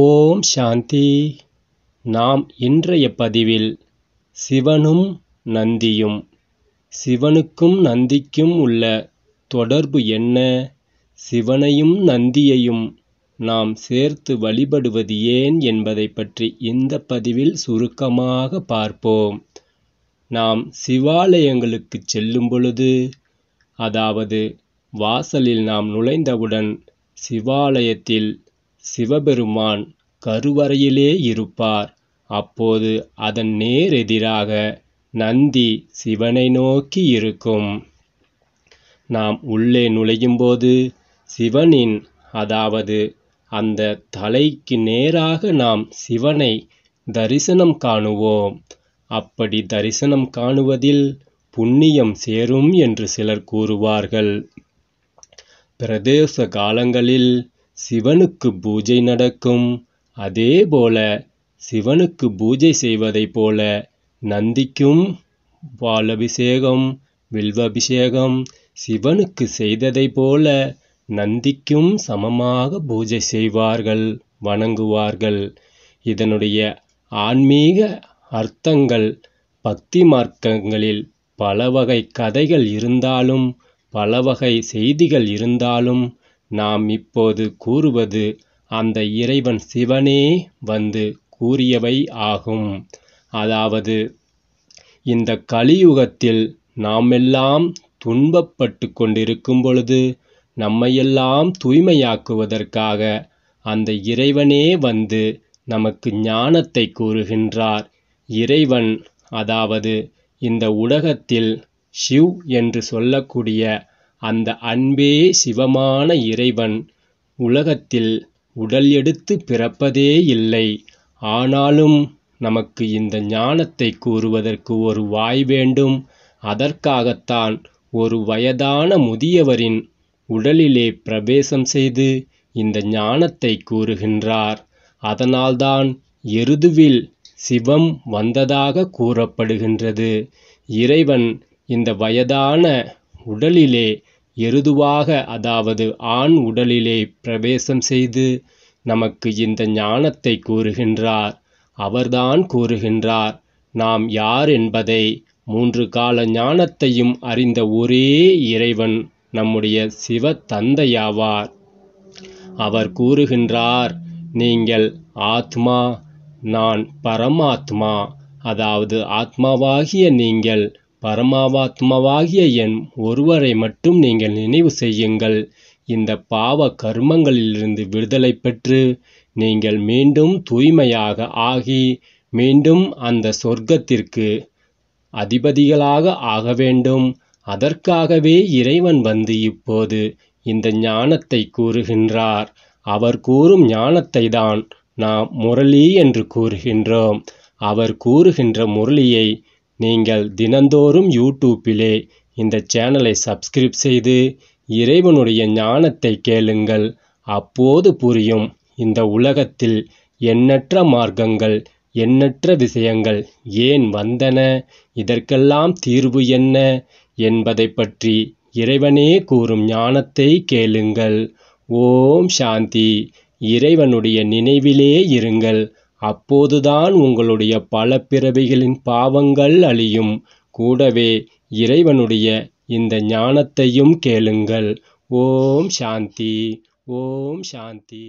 ஓம் சாந்தி நாம் இன்றைய பதிவில் சிவனும் நந்தியும் சிவனுக்கும் நந்திக்கும் உள்ள தொடர்பு என்ன சிவனையும் நந்தியையும் நாம் சேர்த்து வழிபடுவது ஏன் என்பதை பற்றி இந்த பதிவில் சுருக்கமாக பார்ப்போம் நாம் சிவாலயங்களுக்கு செல்லும் பொழுது அதாவது வாசலில் நாம் நுழைந்தவுடன் சிவாலயத்தில் சிவபெருமான் கருவறையிலே இருப்பார் அப்போது அதன் நேரெதிராக நந்தி சிவனை நோக்கி இருக்கும் நாம் உள்ளே நுழையும்போது சிவனின் அதாவது அந்த தலைக்கு நேராக நாம் சிவனை தரிசனம் காணுவோம் அப்படி தரிசனம் காணுவதில் புண்ணியம் சேரும் என்று சிலர் கூறுவார்கள் பிரதேச காலங்களில் சிவனுக்கு பூஜை நடக்கும் அதே போல சிவனுக்கு பூஜை செய்வதைப் போல நந்திக்கும் பாலபிஷேகம் வில்வபிஷேகம் சிவனுக்கு செய்ததைப் போல நந்திக்கும் சமமாக பூஜை செய்வார்கள் வணங்குவார்கள் இதனுடைய ஆன்மீக அர்த்தங்கள் பக்தி மார்க்கங்களில் பல வகை கதைகள் இருந்தாலும் பல வகை செய்திகள் இருந்தாலும் நாம் இப்போது கூறுவது அந்த இறைவன் சிவனே வந்து கூறியவை ஆகும் அதாவது இந்த கலியுகத்தில் நாமெல்லாம் துன்பப்பட்டு கொண்டிருக்கும் பொழுது நம்மையெல்லாம் தூய்மையாக்குவதற்காக அந்த இறைவனே வந்து நமக்கு ஞானத்தை கூறுகின்றார் இறைவன் அதாவது இந்த உலகத்தில் ஷிவ் என்று சொல்லக்கூடிய அந்த அன்பே சிவமான இறைவன் உலகத்தில் உடல் எடுத்து பிறப்பதே இல்லை ஆனாலும் நமக்கு இந்த ஞானத்தை கூறுவதற்கு ஒரு வாய் வேண்டும் அதற்காகத்தான் ஒரு வயதான முதியவரின் உடலிலே பிரவேசம் செய்து இந்த ஞானத்தை கூறுகின்றார் அதனால்தான் எருதுவில் சிவம் வந்ததாக கூறப்படுகின்றது இறைவன் இந்த வயதான உடலிலே எருதுவாக அதாவது ஆண் உடலிலே பிரவேசம் செய்து நமக்கு இந்த ஞானத்தை கூறுகின்றார் அவர்தான் கூறுகின்றார் நாம் யார் என்பதை மூன்று கால ஞானத்தையும் அறிந்த ஒரே இறைவன் நம்முடைய சிவ தந்தையாவார் அவர் கூறுகின்றார் நீங்கள் ஆத்மா நான் பரமாத்மா அதாவது ஆத்மாவாகிய நீங்கள் பரமாவாத்மாவாகிய என் ஒருவரை மட்டும் நீங்கள் நினைவு செய்யுங்கள் இந்த பாவ கர்மங்களிலிருந்து விடுதலை பெற்று நீங்கள் மீண்டும் தூய்மையாக ஆகி மீண்டும் அந்த சொர்க்கத்திற்கு அதிபதிகளாக ஆக வேண்டும் அதற்காகவே இறைவன் வந்து இப்போது இந்த ஞானத்தை கூறுகின்றார் அவர் கூறும் ஞானத்தை தான் நாம் முரளி என்று கூறுகின்றோம் அவர் கூறுகின்ற முரளியை நீங்கள் தினந்தோறும் யூடியூப்பிலே இந்த சேனலை சப்ஸ்கிரைப் செய்து இறைவனுடைய ஞானத்தை கேளுங்கள் அப்போது புரியும் இந்த உலகத்தில் எண்ணற்ற மார்க்கங்கள் எண்ணற்ற விஷயங்கள் ஏன் வந்தன இதற்கெல்லாம் தீர்வு என்ன என்பதை பற்றி இறைவனே கூறும் ஞானத்தை கேளுங்கள் ஓம் சாந்தி இறைவனுடைய நினைவிலே இருங்கள் அப்போதுதான் உங்களுடைய பல பிறவிகளின் பாவங்கள் அழியும் கூடவே இறைவனுடைய இந்த ஞானத்தையும் கேளுங்கள் ஓம் சாந்தி ஓம் சாந்தி